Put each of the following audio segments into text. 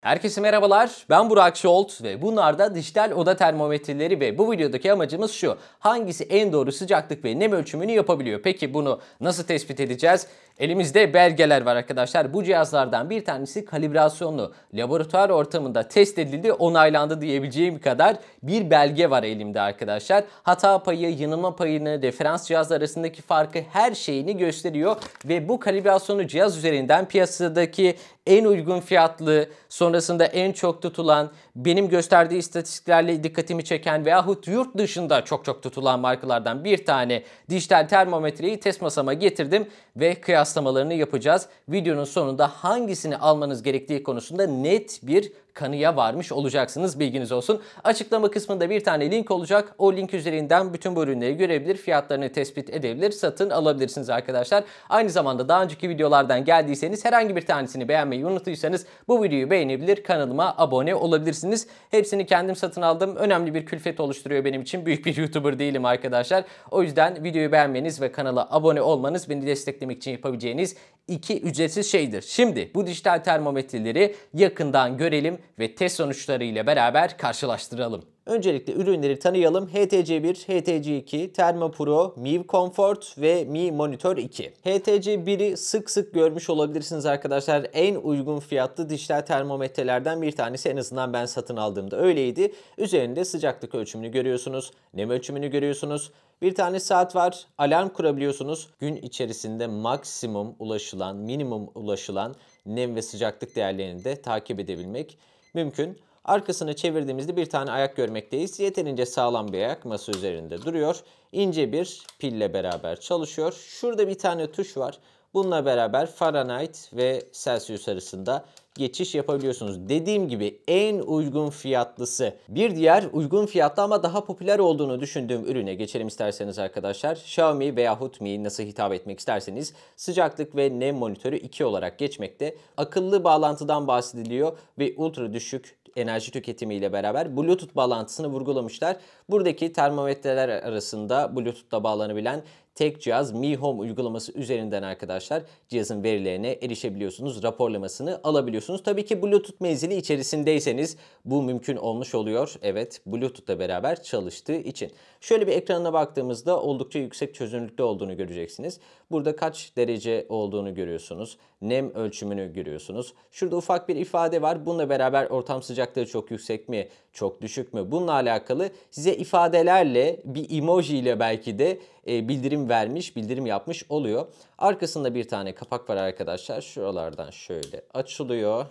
Herkese merhabalar, ben Burak Şolt ve bunlar da dijital oda termometreleri ve bu videodaki amacımız şu. Hangisi en doğru sıcaklık ve nem ölçümünü yapabiliyor? Peki bunu nasıl tespit edeceğiz? Elimizde belgeler var arkadaşlar. Bu cihazlardan bir tanesi kalibrasyonlu. Laboratuvar ortamında test edildi, onaylandı diyebileceğim kadar bir belge var elimde arkadaşlar. Hata payı, yanılma payını, referans cihaz arasındaki farkı her şeyini gösteriyor. Ve bu kalibrasyonlu cihaz üzerinden piyasadaki en uygun fiyatlı, sonrasında en çok tutulan, benim gösterdiği istatistiklerle dikkatimi çeken veyahut yurt dışında çok çok tutulan markalardan bir tane dijital termometreyi test masama getirdim ve kıyas kıyaslamalarını yapacağız. Videonun sonunda hangisini almanız gerektiği konusunda net bir kanıya varmış olacaksınız bilginiz olsun. Açıklama kısmında bir tane link olacak. O link üzerinden bütün bu ürünleri görebilir, fiyatlarını tespit edebilir, satın alabilirsiniz arkadaşlar. Aynı zamanda daha önceki videolardan geldiyseniz herhangi bir tanesini beğenmeyi unutuysanız bu videoyu beğenebilir, kanalıma abone olabilirsiniz. Hepsini kendim satın aldım. Önemli bir külfet oluşturuyor benim için. Büyük bir YouTuber değilim arkadaşlar. O yüzden videoyu beğenmeniz ve kanala abone olmanız beni desteklemek için yapabileceğiniz 2 ücretsiz şeydir. Şimdi bu dijital termometreleri yakından görelim ve test sonuçları ile beraber karşılaştıralım. Öncelikle ürünleri tanıyalım. HTC1, HTC2, Thermopro, Mi Comfort ve Mi Monitor 2. HTC1'i sık sık görmüş olabilirsiniz arkadaşlar. En uygun fiyatlı dijital termometrelerden bir tanesi en azından ben satın aldığımda öyleydi. Üzerinde sıcaklık ölçümünü görüyorsunuz, nem ölçümünü görüyorsunuz. Bir tane saat var, alarm kurabiliyorsunuz. Gün içerisinde maksimum ulaşılan, minimum ulaşılan nem ve sıcaklık değerlerini de takip edebilmek mümkün. Arkasını çevirdiğimizde bir tane ayak görmekteyiz. Yeterince sağlam bir ayak masa üzerinde duruyor. İnce bir pille beraber çalışıyor. Şurada bir tane tuş var. Bununla beraber Fahrenheit ve Celsius arasında geçiş yapabiliyorsunuz. Dediğim gibi en uygun fiyatlısı. Bir diğer uygun fiyatlı ama daha popüler olduğunu düşündüğüm ürüne geçelim isterseniz arkadaşlar. Xiaomi veyahut Mi nasıl hitap etmek isterseniz sıcaklık ve nem monitörü 2 olarak geçmekte. Akıllı bağlantıdan bahsediliyor ve ultra düşük enerji tüketimiyle beraber Bluetooth bağlantısını vurgulamışlar. Buradaki termometreler arasında Bluetooth'la bağlanabilen tek cihaz Mi Home uygulaması üzerinden arkadaşlar cihazın verilerine erişebiliyorsunuz. Raporlamasını alabiliyorsunuz. Tabii ki Bluetooth menzili içerisindeyseniz bu mümkün olmuş oluyor. Evet Bluetooth'la beraber çalıştığı için. Şöyle bir ekranına baktığımızda oldukça yüksek çözünürlükte olduğunu göreceksiniz. Burada kaç derece olduğunu görüyorsunuz. Nem ölçümünü görüyorsunuz. Şurada ufak bir ifade var. Bununla beraber ortam sıcaklığı çok yüksek mi, çok düşük mü? Bununla alakalı size ifadelerle bir emoji ile belki de e, bildirim vermiş, bildirim yapmış oluyor. Arkasında bir tane kapak var arkadaşlar. Şuralardan şöyle açılıyor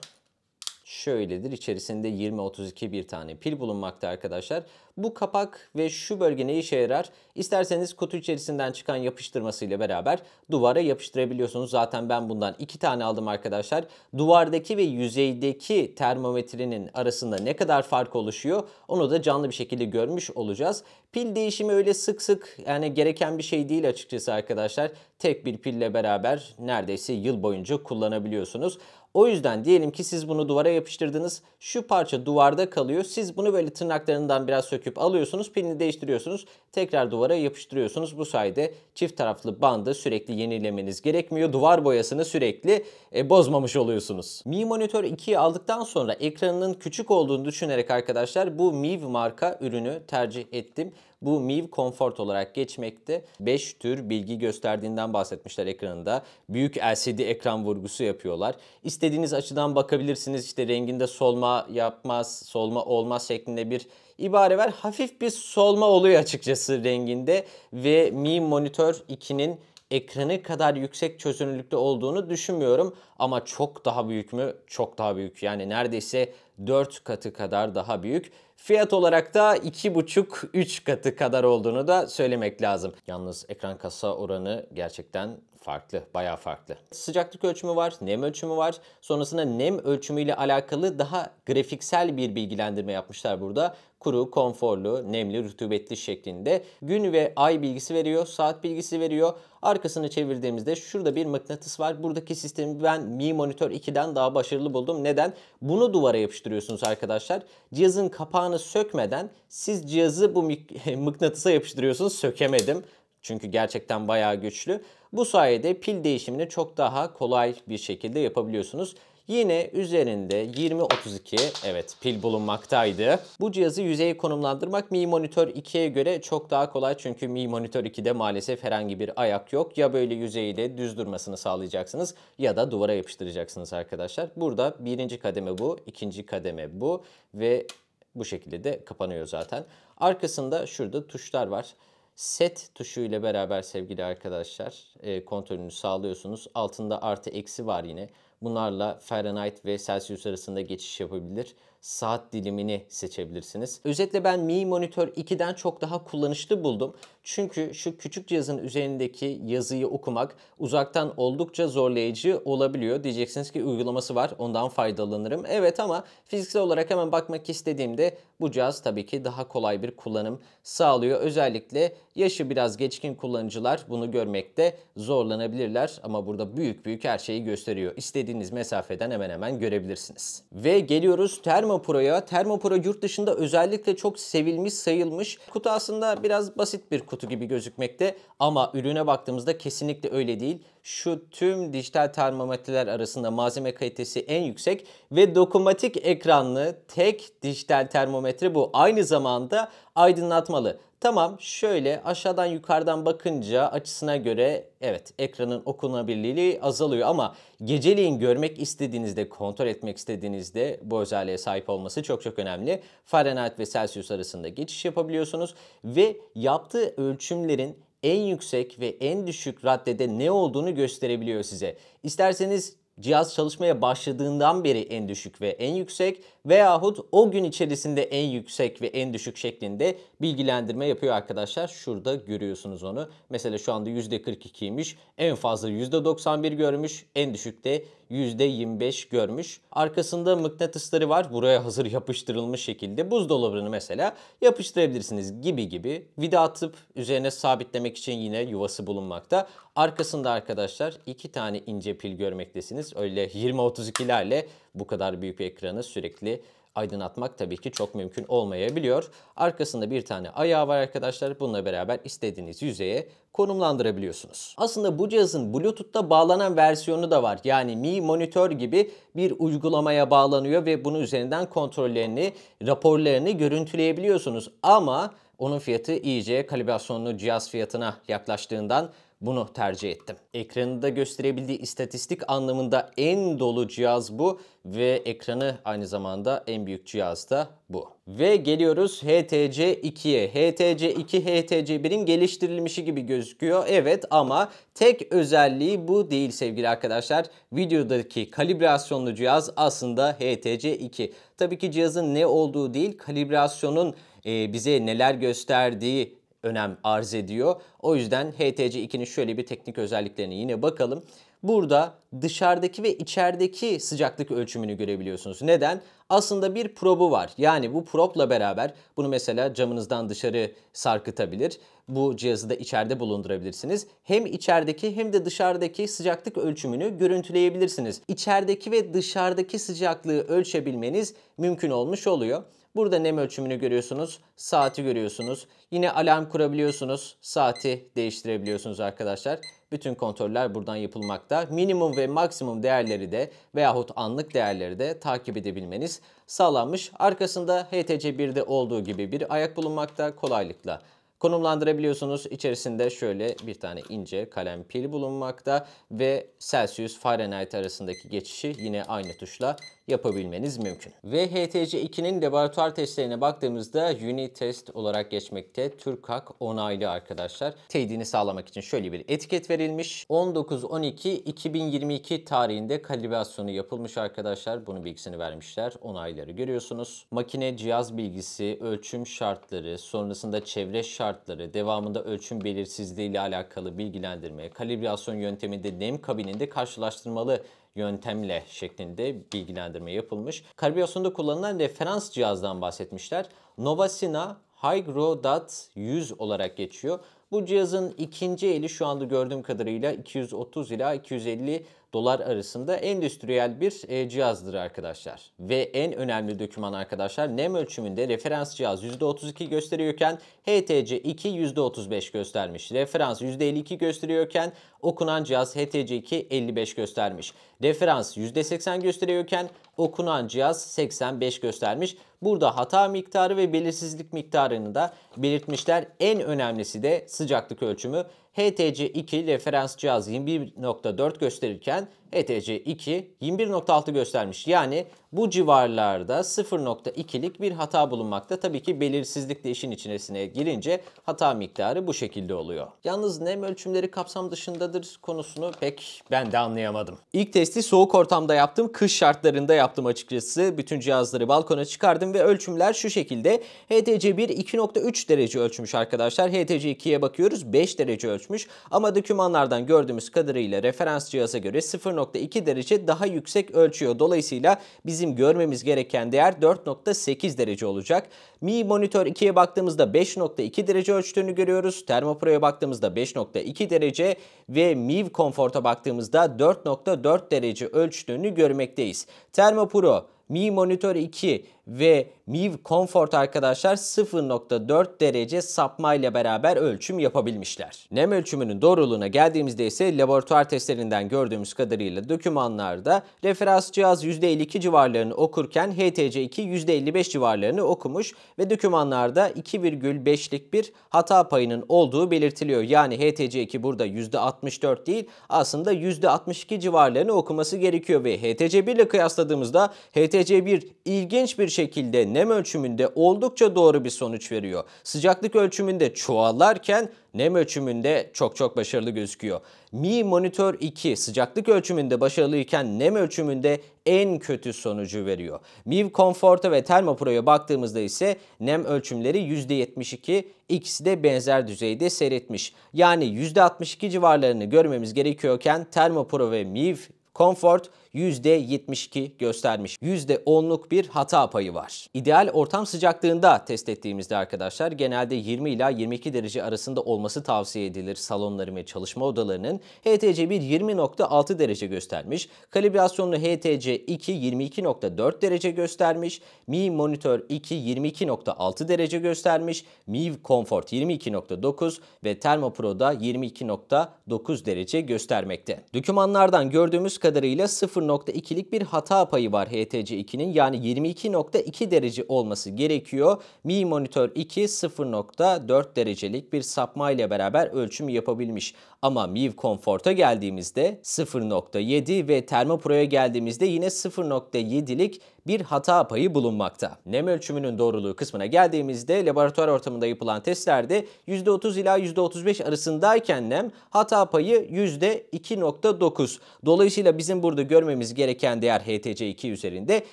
şöyledir. İçerisinde 20-32 bir tane pil bulunmakta arkadaşlar. Bu kapak ve şu bölge ne işe yarar? İsterseniz kutu içerisinden çıkan yapıştırmasıyla beraber duvara yapıştırabiliyorsunuz. Zaten ben bundan iki tane aldım arkadaşlar. Duvardaki ve yüzeydeki termometrenin arasında ne kadar fark oluşuyor onu da canlı bir şekilde görmüş olacağız. Pil değişimi öyle sık sık yani gereken bir şey değil açıkçası arkadaşlar. Tek bir pille beraber neredeyse yıl boyunca kullanabiliyorsunuz. O yüzden diyelim ki siz bunu duvara yapıştırdınız. Şu parça duvarda kalıyor. Siz bunu böyle tırnaklarından biraz söküyorsunuz söküp alıyorsunuz, pilini değiştiriyorsunuz, tekrar duvara yapıştırıyorsunuz. Bu sayede çift taraflı bandı sürekli yenilemeniz gerekmiyor. Duvar boyasını sürekli e, bozmamış oluyorsunuz. Mi Monitor 2'yi aldıktan sonra ekranının küçük olduğunu düşünerek arkadaşlar bu Miv marka ürünü tercih ettim. Bu MIV Comfort olarak geçmekte. 5 tür bilgi gösterdiğinden bahsetmişler ekranında. Büyük LCD ekran vurgusu yapıyorlar. İstediğiniz açıdan bakabilirsiniz. İşte renginde solma yapmaz, solma olmaz şeklinde bir ibareler hafif bir solma oluyor açıkçası renginde ve Mi Monitör 2'nin ekranı kadar yüksek çözünürlükte olduğunu düşünmüyorum ama çok daha büyük mü? Çok daha büyük. Yani neredeyse 4 katı kadar daha büyük. Fiyat olarak da 2,5-3 katı kadar olduğunu da söylemek lazım. Yalnız ekran kasa oranı gerçekten farklı, bayağı farklı. Sıcaklık ölçümü var, nem ölçümü var. Sonrasında nem ölçümüyle alakalı daha grafiksel bir bilgilendirme yapmışlar burada kuru, konforlu, nemli, rutubetli şeklinde gün ve ay bilgisi veriyor, saat bilgisi veriyor. Arkasını çevirdiğimizde şurada bir mıknatıs var. Buradaki sistemi ben Mi Monitor 2'den daha başarılı buldum. Neden? Bunu duvara yapıştırıyorsunuz arkadaşlar. Cihazın kapağını sökmeden siz cihazı bu mıknatısa yapıştırıyorsunuz. Sökemedim. Çünkü gerçekten bayağı güçlü. Bu sayede pil değişimini çok daha kolay bir şekilde yapabiliyorsunuz. Yine üzerinde 2032 evet pil bulunmaktaydı. Bu cihazı yüzeye konumlandırmak Mi Monitor 2'ye göre çok daha kolay çünkü Mi Monitor 2'de maalesef herhangi bir ayak yok. Ya böyle yüzeyle düz durmasını sağlayacaksınız ya da duvara yapıştıracaksınız arkadaşlar. Burada birinci kademe bu, ikinci kademe bu ve bu şekilde de kapanıyor zaten. Arkasında şurada tuşlar var. Set tuşu ile beraber sevgili arkadaşlar e, kontrolünü sağlıyorsunuz. Altında artı eksi var yine. Bunlarla Fahrenheit ve Celsius arasında geçiş yapabilir. Saat dilimini seçebilirsiniz. Özetle ben Mi Monitor 2'den çok daha kullanışlı buldum. Çünkü şu küçük cihazın üzerindeki yazıyı okumak uzaktan oldukça zorlayıcı olabiliyor. Diyeceksiniz ki uygulaması var ondan faydalanırım. Evet ama fiziksel olarak hemen bakmak istediğimde bu cihaz tabii ki daha kolay bir kullanım sağlıyor. Özellikle yaşı biraz geçkin kullanıcılar bunu görmekte zorlanabilirler ama burada büyük büyük her şeyi gösteriyor. İstediğiniz mesafeden hemen hemen görebilirsiniz. Ve geliyoruz Thermopro'ya. Thermopro yurt dışında özellikle çok sevilmiş sayılmış. Kutu aslında biraz basit bir kutu kutu gibi gözükmekte ama ürüne baktığımızda kesinlikle öyle değil. Şu tüm dijital termometreler arasında malzeme kalitesi en yüksek ve dokunmatik ekranlı tek dijital termometre bu. Aynı zamanda aydınlatmalı. Tamam şöyle aşağıdan yukarıdan bakınca açısına göre evet ekranın okunabilirliği azalıyor ama geceliğin görmek istediğinizde kontrol etmek istediğinizde bu özelliğe sahip olması çok çok önemli. Fahrenheit ve Celsius arasında geçiş yapabiliyorsunuz ve yaptığı ölçümlerin en yüksek ve en düşük raddede ne olduğunu gösterebiliyor size. İsterseniz cihaz çalışmaya başladığından beri en düşük ve en yüksek veyahut o gün içerisinde en yüksek ve en düşük şeklinde bilgilendirme yapıyor arkadaşlar. Şurada görüyorsunuz onu. Mesela şu anda %42'ymiş. En fazla %91 görmüş. En düşük de %25 görmüş. Arkasında mıknatısları var. Buraya hazır yapıştırılmış şekilde. Buzdolabını mesela yapıştırabilirsiniz gibi gibi. Vida atıp üzerine sabitlemek için yine yuvası bulunmakta. Arkasında arkadaşlar iki tane ince pil görmektesiniz. Öyle 20-32'lerle bu kadar büyük bir ekranı sürekli aydınlatmak tabii ki çok mümkün olmayabiliyor. Arkasında bir tane ayağı var arkadaşlar. Bununla beraber istediğiniz yüzeye konumlandırabiliyorsunuz. Aslında bu cihazın Bluetooth'ta bağlanan versiyonu da var. Yani Mi Monitör gibi bir uygulamaya bağlanıyor ve bunun üzerinden kontrollerini, raporlarını görüntüleyebiliyorsunuz. Ama onun fiyatı iyice kalibrasyonlu cihaz fiyatına yaklaştığından bunu tercih ettim. Ekranında gösterebildiği istatistik anlamında en dolu cihaz bu ve ekranı aynı zamanda en büyük cihaz da bu. Ve geliyoruz HTC2'ye. HTC2 HTC1'in geliştirilmişi gibi gözüküyor. Evet ama tek özelliği bu değil sevgili arkadaşlar. Videodaki kalibrasyonlu cihaz aslında HTC2. Tabii ki cihazın ne olduğu değil kalibrasyonun bize neler gösterdiği önem arz ediyor. O yüzden HTC2'nin şöyle bir teknik özelliklerine yine bakalım. Burada dışarıdaki ve içerideki sıcaklık ölçümünü görebiliyorsunuz. Neden? Aslında bir probu var. Yani bu probla beraber bunu mesela camınızdan dışarı sarkıtabilir. Bu cihazı da içeride bulundurabilirsiniz. Hem içerideki hem de dışarıdaki sıcaklık ölçümünü görüntüleyebilirsiniz. İçerideki ve dışarıdaki sıcaklığı ölçebilmeniz mümkün olmuş oluyor. Burada nem ölçümünü görüyorsunuz, saati görüyorsunuz. Yine alarm kurabiliyorsunuz, saati değiştirebiliyorsunuz arkadaşlar. Bütün kontroller buradan yapılmakta. Minimum ve maksimum değerleri de veyahut anlık değerleri de takip edebilmeniz sağlanmış. Arkasında HTC1'de olduğu gibi bir ayak bulunmakta kolaylıkla konumlandırabiliyorsunuz. İçerisinde şöyle bir tane ince kalem pil bulunmakta ve Celsius Fahrenheit arasındaki geçişi yine aynı tuşla yapabilmeniz mümkün. VHTC2'nin laboratuvar testlerine baktığımızda test olarak geçmekte. TÜRKAK onaylı arkadaşlar. Teyidini sağlamak için şöyle bir etiket verilmiş. 19-12-2022 tarihinde kalibrasyonu yapılmış arkadaşlar. Bunun bilgisini vermişler. Onayları görüyorsunuz. Makine cihaz bilgisi, ölçüm şartları, sonrasında çevre şartları şartları, devamında ölçüm belirsizliği ile alakalı bilgilendirme, kalibrasyon yönteminde nem kabininde karşılaştırmalı yöntemle şeklinde bilgilendirme yapılmış. Kalibrasyonda kullanılan referans cihazdan bahsetmişler. Novasina hygrodat 100 olarak geçiyor. Bu cihazın ikinci eli şu anda gördüğüm kadarıyla 230 ila 250 dolar arasında endüstriyel bir e, cihazdır arkadaşlar. Ve en önemli doküman arkadaşlar nem ölçümünde referans cihaz %32 gösteriyorken HTC2 %35 göstermiş. Referans %52 gösteriyorken okunan cihaz HTC2 55 göstermiş. Referans %80 gösteriyorken okunan cihaz 85 göstermiş. Burada hata miktarı ve belirsizlik miktarını da belirtmişler. En önemlisi de sıcaklık ölçümü. HTC2 referans cihaz 21.4 gösterirken HTC2 21.6 göstermiş. Yani bu civarlarda 0.2'lik bir hata bulunmakta. Tabii ki belirsizlik de işin içerisine girince hata miktarı bu şekilde oluyor. Yalnız nem ölçümleri kapsam dışındadır konusunu pek ben de anlayamadım. İlk testi soğuk ortamda yaptım. Kış şartlarında yaptım açıkçası. Bütün cihazları balkona çıkardım ve ölçümler şu şekilde. HTC1 2.3 derece ölçmüş arkadaşlar. HTC2'ye bakıyoruz 5 derece ölçmüş ölçmüş ama dökümanlardan gördüğümüz kadarıyla referans cihaza göre 0.2 derece daha yüksek ölçüyor. Dolayısıyla bizim görmemiz gereken değer 4.8 derece olacak. Mi Monitor 2'ye baktığımızda 5.2 derece ölçtüğünü görüyoruz. Termopro'ya baktığımızda 5.2 derece ve MIV Comfort'a baktığımızda 4.4 derece ölçtüğünü görmekteyiz. Termopro Mi Monitor 2 ve Miv Comfort arkadaşlar 0.4 derece sapma ile beraber ölçüm yapabilmişler. Nem ölçümünün doğruluğuna geldiğimizde ise laboratuvar testlerinden gördüğümüz kadarıyla dokümanlarda referans cihaz %52 civarlarını okurken HTC2 %55 civarlarını okumuş ve dokümanlarda 2,5'lik bir hata payının olduğu belirtiliyor. Yani HTC2 burada %64 değil aslında %62 civarlarını okuması gerekiyor ve HTC1 ile kıyasladığımızda HTC1 ilginç bir şekilde nem ölçümünde oldukça doğru bir sonuç veriyor. Sıcaklık ölçümünde çoğalarken nem ölçümünde çok çok başarılı gözüküyor. Mi Monitor 2 sıcaklık ölçümünde başarılıyken nem ölçümünde en kötü sonucu veriyor. Mi Comfort'a ve Thermopro'ya baktığımızda ise nem ölçümleri %72, ikisi de benzer düzeyde seyretmiş. Yani %62 civarlarını görmemiz gerekiyorken Thermopro ve Mi Comfort %72 göstermiş. %10'luk bir hata payı var. İdeal ortam sıcaklığında test ettiğimizde arkadaşlar genelde 20 ila 22 derece arasında olması tavsiye edilir salonların ve çalışma odalarının. HTC1 20.6 derece göstermiş. Kalibrasyonlu HTC2 22.4 derece göstermiş. Mi Monitor 2 22.6 derece göstermiş. Mi Comfort 22.9 ve Thermopro'da 22.9 derece göstermekte. Dokümanlardan gördüğümüz kadarıyla 0 0.2'lik bir hata payı var HTC2'nin. Yani 22.2 derece olması gerekiyor. Mi Monitor 2 0.4 derecelik bir sapma ile beraber ölçüm yapabilmiş. Ama MIV Comfort'a geldiğimizde 0.7 ve Thermo Pro'ya geldiğimizde yine 0.7'lik bir hata payı bulunmakta. Nem ölçümünün doğruluğu kısmına geldiğimizde laboratuvar ortamında yapılan testlerde %30 ila %35 arasındayken nem hata payı %2.9. Dolayısıyla bizim burada görmemiz gereken değer HTC2 üzerinde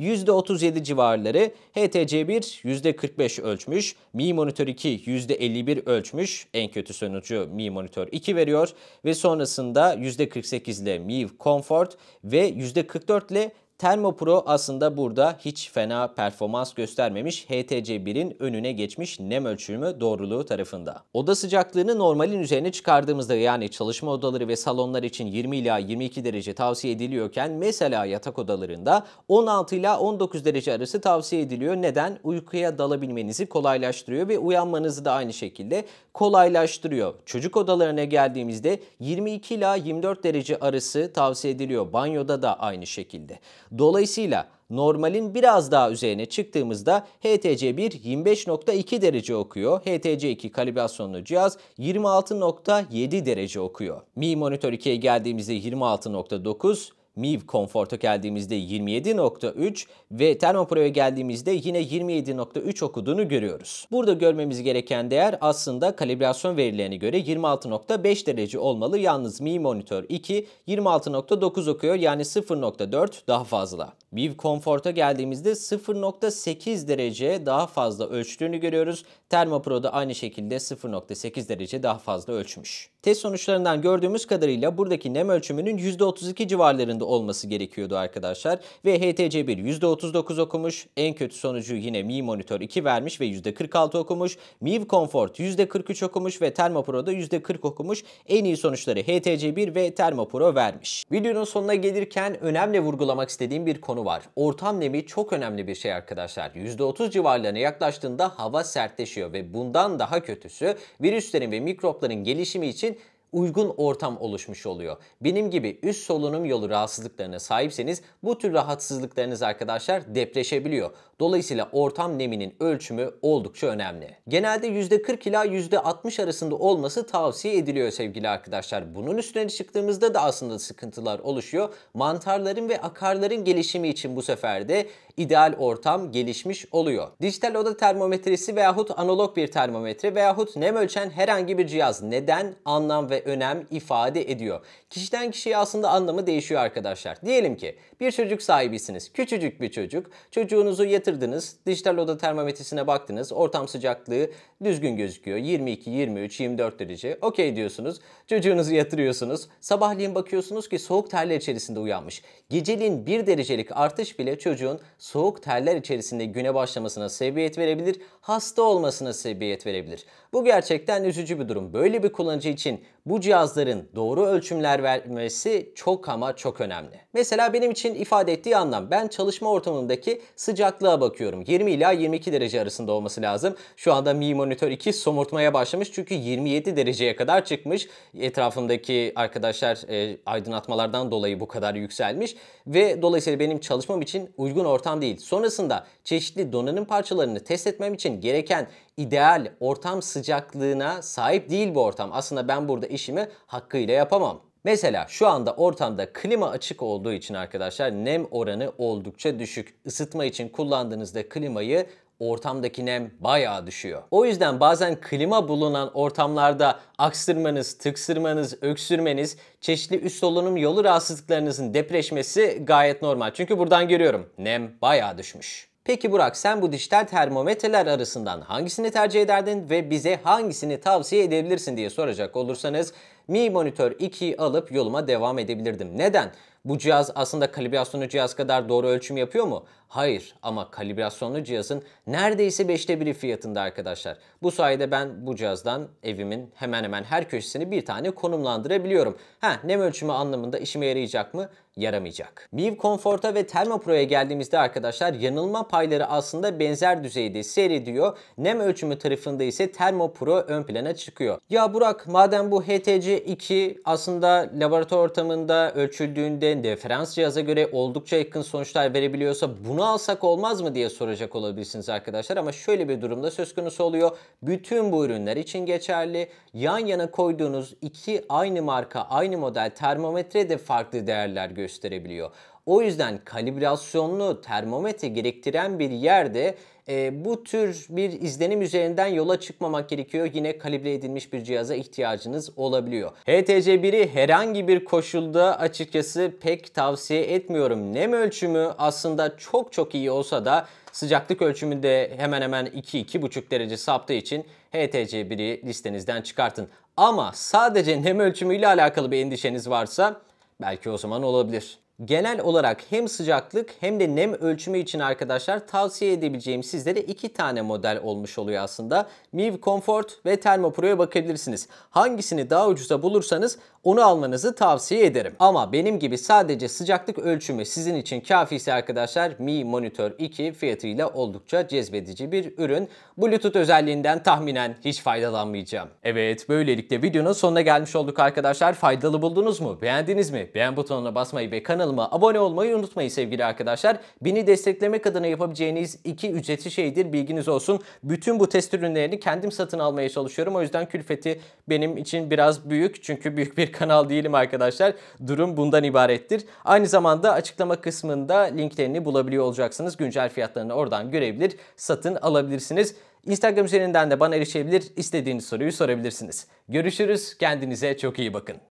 %37 civarları HTC1 %45 ölçmüş, Mi Monitor 2 %51 ölçmüş, en kötü sonucu Mi Monitor 2 veriyor ve sonrasında %48 ile Mi Comfort ve %44 ile Termopro aslında burada hiç fena performans göstermemiş HTC1'in önüne geçmiş nem ölçümü doğruluğu tarafında. Oda sıcaklığını normalin üzerine çıkardığımızda yani çalışma odaları ve salonlar için 20 ila 22 derece tavsiye ediliyorken mesela yatak odalarında 16 ila 19 derece arası tavsiye ediliyor. Neden? Uykuya dalabilmenizi kolaylaştırıyor ve uyanmanızı da aynı şekilde kolaylaştırıyor. Çocuk odalarına geldiğimizde 22 ila 24 derece arası tavsiye ediliyor. Banyoda da aynı şekilde. Dolayısıyla normalin biraz daha üzerine çıktığımızda HTC1 25.2 derece okuyor. HTC2 kalibrasyonlu cihaz 26.7 derece okuyor. Mi Monitor 2'ye geldiğimizde 26.9 MIV Comfort'a geldiğimizde 27.3 ve Thermopro'ya geldiğimizde yine 27.3 okuduğunu görüyoruz. Burada görmemiz gereken değer aslında kalibrasyon verilerine göre 26.5 derece olmalı. Yalnız Mi Monitor 2 26.9 okuyor yani 0.4 daha fazla. MIV Comfort'a geldiğimizde 0.8 derece daha fazla ölçtüğünü görüyoruz. Thermopro'da aynı şekilde 0.8 derece daha fazla ölçmüş. Test sonuçlarından gördüğümüz kadarıyla buradaki nem ölçümünün %32 civarlarında civarında olması gerekiyordu arkadaşlar. Ve HTC1 %39 okumuş. En kötü sonucu yine Mi Monitor 2 vermiş ve %46 okumuş. Mi Comfort %43 okumuş ve Thermopro'da %40 okumuş. En iyi sonuçları HTC1 ve Thermopro vermiş. Videonun sonuna gelirken önemli vurgulamak istediğim bir konu var. Ortam nemi çok önemli bir şey arkadaşlar. %30 civarlarına yaklaştığında hava sertleşiyor ve bundan daha kötüsü virüslerin ve mikropların gelişimi için uygun ortam oluşmuş oluyor. Benim gibi üst solunum yolu rahatsızlıklarına sahipseniz bu tür rahatsızlıklarınız arkadaşlar depreşebiliyor. Dolayısıyla ortam neminin ölçümü oldukça önemli. Genelde %40 ila %60 arasında olması tavsiye ediliyor sevgili arkadaşlar. Bunun üstüne çıktığımızda da aslında sıkıntılar oluşuyor. Mantarların ve akarların gelişimi için bu sefer de ideal ortam gelişmiş oluyor. Dijital oda termometresi veyahut analog bir termometre veyahut nem ölçen herhangi bir cihaz neden anlam ve önem ifade ediyor. Kişiden kişiye aslında anlamı değişiyor arkadaşlar. Diyelim ki bir çocuk sahibisiniz. Küçücük bir çocuk. Çocuğunuzu yatırdınız. Dijital oda termometresine baktınız. Ortam sıcaklığı düzgün gözüküyor. 22, 23, 24 derece. Okey diyorsunuz. Çocuğunuzu yatırıyorsunuz. Sabahleyin bakıyorsunuz ki soğuk terler içerisinde uyanmış. Geceliğin 1 derecelik artış bile çocuğun soğuk terler içerisinde güne başlamasına sebebiyet verebilir, hasta olmasına sebebiyet verebilir. Bu gerçekten üzücü bir durum. Böyle bir kullanıcı için bu cihazların doğru ölçümler vermesi çok ama çok önemli. Mesela benim için ifade ettiği anlam ben çalışma ortamındaki sıcaklığa bakıyorum. 20 ila 22 derece arasında olması lazım. Şu anda Mi Monitor 2 somurtmaya başlamış çünkü 27 dereceye kadar çıkmış. Etrafımdaki arkadaşlar e, aydınlatmalardan dolayı bu kadar yükselmiş ve dolayısıyla benim çalışmam için uygun ortam değil. Sonrasında çeşitli donanım parçalarını test etmem için gereken ideal ortam sıcaklığına sahip değil bu ortam. Aslında ben burada işimi hakkıyla yapamam. Mesela şu anda ortamda klima açık olduğu için arkadaşlar nem oranı oldukça düşük. Isıtma için kullandığınızda klimayı ortamdaki nem bayağı düşüyor. O yüzden bazen klima bulunan ortamlarda aksırmanız, tıksırmanız, öksürmeniz, çeşitli üst solunum yolu rahatsızlıklarınızın depreşmesi gayet normal. Çünkü buradan görüyorum nem bayağı düşmüş. Peki Burak sen bu dijital termometreler arasından hangisini tercih ederdin ve bize hangisini tavsiye edebilirsin diye soracak olursanız Mi Monitor 2'yi alıp yoluma devam edebilirdim. Neden? Bu cihaz aslında kalibrasyonu cihaz kadar doğru ölçüm yapıyor mu? Hayır ama kalibrasyonlu cihazın neredeyse 5'te 1'i fiyatında arkadaşlar. Bu sayede ben bu cihazdan evimin hemen hemen her köşesini bir tane konumlandırabiliyorum. Ha nem ölçümü anlamında işime yarayacak mı? Yaramayacak. Beef Comfort'a ve Thermopro'ya geldiğimizde arkadaşlar yanılma payları aslında benzer düzeyde seyrediyor. Nem ölçümü tarafında ise Thermopro ön plana çıkıyor. Ya Burak madem bu HTC2 aslında laboratuvar ortamında ölçüldüğünde referans cihaza göre oldukça yakın sonuçlar verebiliyorsa bunu onu alsak olmaz mı diye soracak olabilirsiniz arkadaşlar ama şöyle bir durumda söz konusu oluyor. Bütün bu ürünler için geçerli. Yan yana koyduğunuz iki aynı marka, aynı model termometre de farklı değerler gösterebiliyor. O yüzden kalibrasyonlu termometre gerektiren bir yerde e, bu tür bir izlenim üzerinden yola çıkmamak gerekiyor. Yine kalibre edilmiş bir cihaza ihtiyacınız olabiliyor. HTC1'i herhangi bir koşulda açıkçası pek tavsiye etmiyorum. Nem ölçümü aslında çok çok iyi olsa da sıcaklık ölçümünde hemen hemen 2-2,5 derece saptığı için HTC1'i listenizden çıkartın. Ama sadece nem ölçümüyle alakalı bir endişeniz varsa belki o zaman olabilir. Genel olarak hem sıcaklık hem de nem ölçümü için arkadaşlar tavsiye edebileceğim sizlere iki tane model olmuş oluyor aslında. Miv Comfort ve Thermopro'ya bakabilirsiniz. Hangisini daha ucuza bulursanız onu almanızı tavsiye ederim. Ama benim gibi sadece sıcaklık ölçümü sizin için kafiyse arkadaşlar Mi Monitor 2 fiyatıyla oldukça cezbedici bir ürün. Bluetooth özelliğinden tahminen hiç faydalanmayacağım. Evet böylelikle videonun sonuna gelmiş olduk arkadaşlar. Faydalı buldunuz mu? Beğendiniz mi? Beğen butonuna basmayı ve kanalı kanalıma abone olmayı unutmayın sevgili arkadaşlar. Beni desteklemek adına yapabileceğiniz iki ücretli şeydir bilginiz olsun. Bütün bu test ürünlerini kendim satın almaya çalışıyorum. O yüzden külfeti benim için biraz büyük. Çünkü büyük bir kanal değilim arkadaşlar. Durum bundan ibarettir. Aynı zamanda açıklama kısmında linklerini bulabiliyor olacaksınız. Güncel fiyatlarını oradan görebilir, satın alabilirsiniz. Instagram üzerinden de bana erişebilir, istediğiniz soruyu sorabilirsiniz. Görüşürüz, kendinize çok iyi bakın.